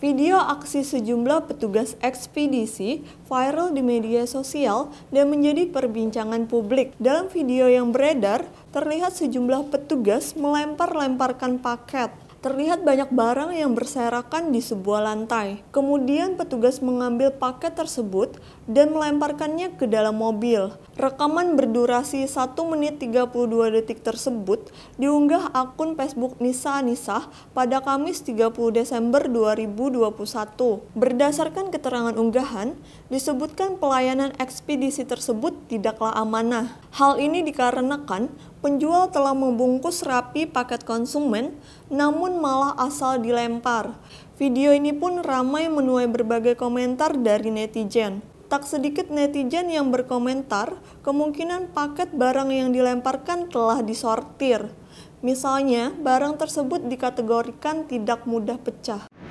Video aksi sejumlah petugas ekspedisi viral di media sosial dan menjadi perbincangan publik. Dalam video yang beredar, terlihat sejumlah petugas melempar-lemparkan paket terlihat banyak barang yang berserakan di sebuah lantai. Kemudian petugas mengambil paket tersebut dan melemparkannya ke dalam mobil. Rekaman berdurasi 1 menit 32 detik tersebut diunggah akun Facebook Nisa Nisa pada Kamis 30 Desember 2021. Berdasarkan keterangan unggahan, disebutkan pelayanan ekspedisi tersebut tidaklah amanah. Hal ini dikarenakan penjual telah membungkus rapi paket konsumen, namun malah asal dilempar. Video ini pun ramai menuai berbagai komentar dari netizen. Tak sedikit netizen yang berkomentar, kemungkinan paket barang yang dilemparkan telah disortir. Misalnya, barang tersebut dikategorikan tidak mudah pecah.